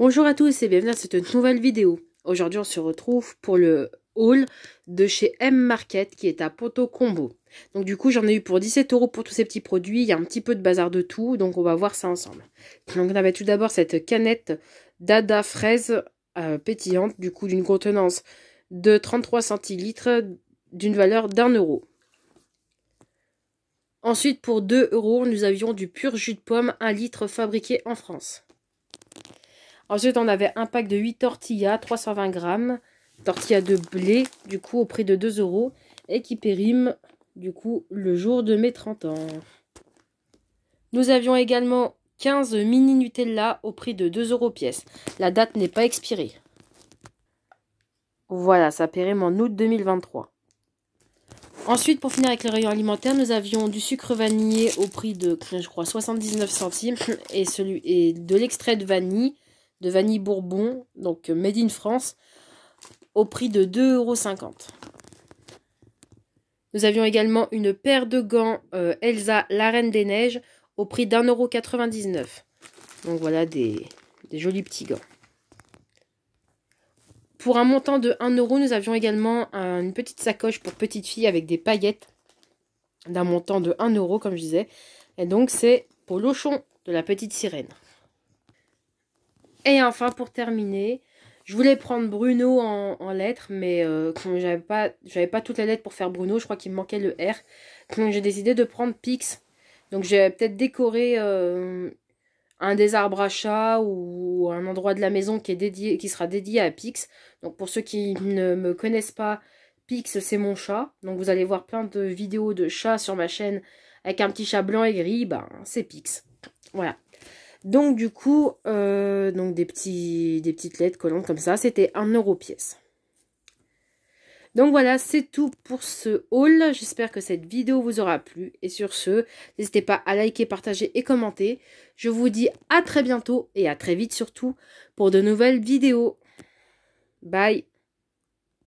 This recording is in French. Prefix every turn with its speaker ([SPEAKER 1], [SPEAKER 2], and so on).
[SPEAKER 1] Bonjour à tous et bienvenue dans cette nouvelle vidéo. Aujourd'hui on se retrouve pour le haul de chez M Market qui est à Poto Combo. Donc du coup j'en ai eu pour 17 euros pour tous ces petits produits, il y a un petit peu de bazar de tout, donc on va voir ça ensemble. Donc on avait tout d'abord cette canette d'Ada fraise euh, pétillante, du coup d'une contenance de 33 centilitres d'une valeur d'un euro. Ensuite pour 2 euros nous avions du pur jus de pomme un litre fabriqué en France. Ensuite, on avait un pack de 8 tortillas, 320 grammes. Tortillas de blé, du coup, au prix de 2 euros. Et qui périment, du coup, le jour de mes 30 ans. Nous avions également 15 mini Nutella au prix de 2 euros pièce. La date n'est pas expirée. Voilà, ça périme en août 2023. Ensuite, pour finir avec les rayons alimentaires, nous avions du sucre vanillé au prix de, je crois, 79 centimes et, celui, et de l'extrait de vanille de vanille bourbon, donc euh, made in France, au prix de 2,50€. Nous avions également une paire de gants euh, Elsa, la Reine des Neiges, au prix d'1,99€. Donc voilà des, jolis petits gants. Pour un montant de euro, nous avions également une petite sacoche pour petite fille avec des paillettes d'un montant de euro, comme je disais. Et donc c'est pour l'ochon de la petite sirène. Et enfin, pour terminer, je voulais prendre Bruno en, lettres, mais euh, comme j'avais pas, pas toutes les lettres pour faire Bruno, je crois qu'il me manquait le R. Donc j'ai décidé de prendre Pix. Donc j'ai peut-être décoré euh, un des arbres à chat ou un endroit de la maison qui, est dédié, qui sera dédié à Pix. Donc pour ceux qui ne me connaissent pas, Pix c'est mon chat. Donc vous allez voir plein de vidéos de chats sur ma chaîne avec un petit chat blanc et gris, ben, c'est Pix. Voilà. Donc du coup, euh, donc des, petits, des petites lettres collantes comme ça, c'était 1 euro pièce. Donc voilà, c'est tout pour ce haul. J'espère que cette vidéo vous aura plu. Et sur ce, n'hésitez pas à liker, partager et commenter. Je vous dis à très bientôt et à très vite surtout pour de nouvelles vidéos. Bye